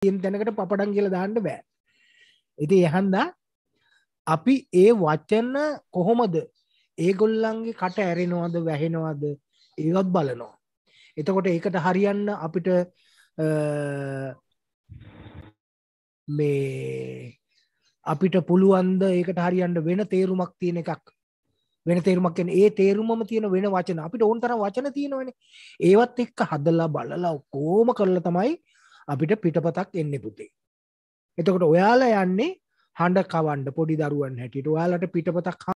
තියෙන තැනකට පපඩන් කියල දාන්න බෑ ඉති එහන්දා අපි ඒ වචන කොහොමද ඒගොල්ලන්ගේ කට ඇරෙනවාද වැහෙනවාද ඒවත් බලනවා එතකොට ඒකට හරියන්න අපිට මේ අපිට පුළුවන්ද ඒකට හරියන්න වෙන තේරුමක් තියෙන එකක් වෙන තේරුමක්ෙන් ඒ තේරුමම තියෙන වෙන වචන අපිට ඕන්තර වචන තියෙනවන ඒවත් එක්ක හදලා බලලා ඔක්කෝම කරලා තමයි අපිට පිටපතක් එන්න පුතේ. එතකොට ඔයාලා යන්නේ හඬ කවන්න පොඩි දරුවන් හැටියට ඔයාලට පිටපතක්